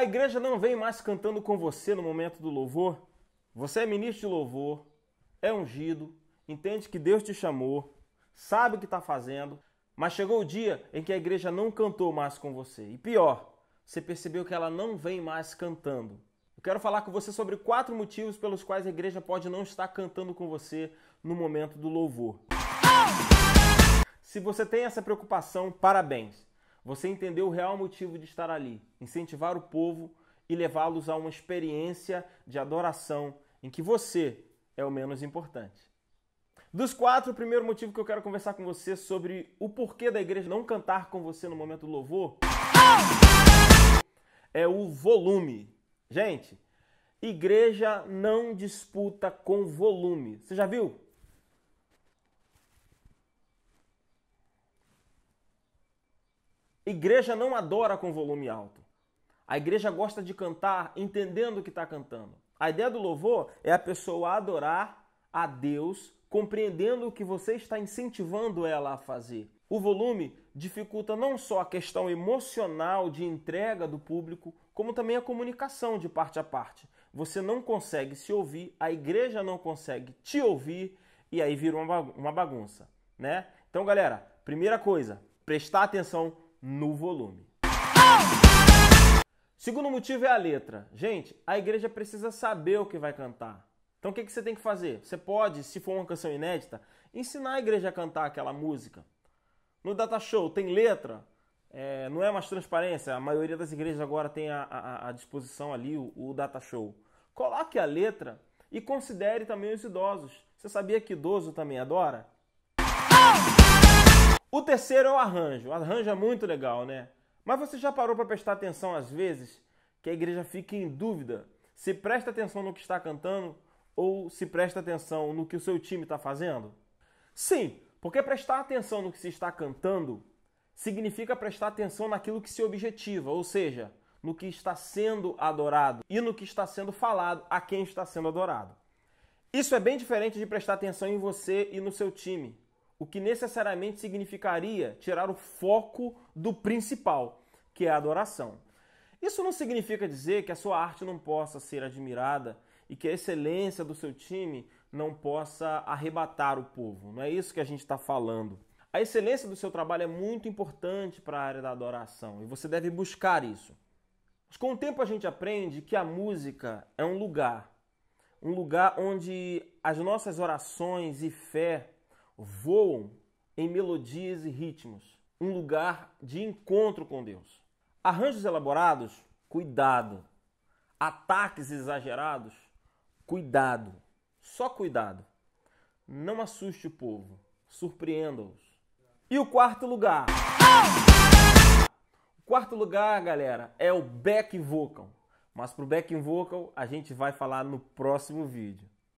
A igreja não vem mais cantando com você no momento do louvor. Você é ministro de louvor, é ungido, entende que Deus te chamou, sabe o que está fazendo, mas chegou o dia em que a igreja não cantou mais com você. E pior, você percebeu que ela não vem mais cantando. Eu quero falar com você sobre quatro motivos pelos quais a igreja pode não estar cantando com você no momento do louvor. Se você tem essa preocupação, parabéns. Você entendeu o real motivo de estar ali, incentivar o povo e levá-los a uma experiência de adoração em que você é o menos importante. Dos quatro, o primeiro motivo que eu quero conversar com você sobre o porquê da igreja não cantar com você no momento do louvor é o volume. Gente, igreja não disputa com volume. Você já viu? igreja não adora com volume alto. A igreja gosta de cantar entendendo o que está cantando. A ideia do louvor é a pessoa adorar a Deus, compreendendo o que você está incentivando ela a fazer. O volume dificulta não só a questão emocional de entrega do público, como também a comunicação de parte a parte. Você não consegue se ouvir, a igreja não consegue te ouvir e aí vira uma bagunça, né? Então, galera, primeira coisa, prestar atenção no volume. Segundo motivo é a letra. Gente, a igreja precisa saber o que vai cantar. Então o que, você tem que fazer? Você pode, se for uma canção inédita, ensinar a igreja a cantar aquela música. No data show tem letra, é, não é mais transparência, a maioria das igrejas agora tem à a, a, a, disposição ali o, o data show. Coloque a letra e considere também os idosos. Você sabia que idoso também adora? O terceiro é o arranjo. O arranjo é muito legal, né? Mas você já parou para prestar atenção às vezes que a igreja fica em dúvida se presta atenção no que está cantando ou se presta atenção no que o seu time está fazendo? Sim, porque prestar atenção no que se está cantando significa prestar atenção naquilo que se objetiva, ou seja, no que está sendo adorado e no que está sendo falado a quem está sendo adorado. Isso é bem diferente de prestar atenção em você e no seu time o que necessariamente significaria tirar o foco do principal, que é a adoração. Isso não significa dizer que a sua arte não possa ser admirada e que a excelência do seu time não possa arrebatar o povo. Não é isso que a gente está falando. A excelência do seu trabalho é muito importante para a área da adoração e você deve buscar isso. Mas com o tempo a gente aprende que a música é um lugar, um lugar onde as nossas orações e fé voam em melodias e ritmos, um lugar de encontro com Deus. Arranjos elaborados, cuidado. Ataques exagerados, cuidado. Só cuidado. Não assuste o povo, surpreenda-os. E o quarto lugar? O quarto lugar, galera, é o back vocal. Mas pro back vocal a gente vai falar no próximo vídeo.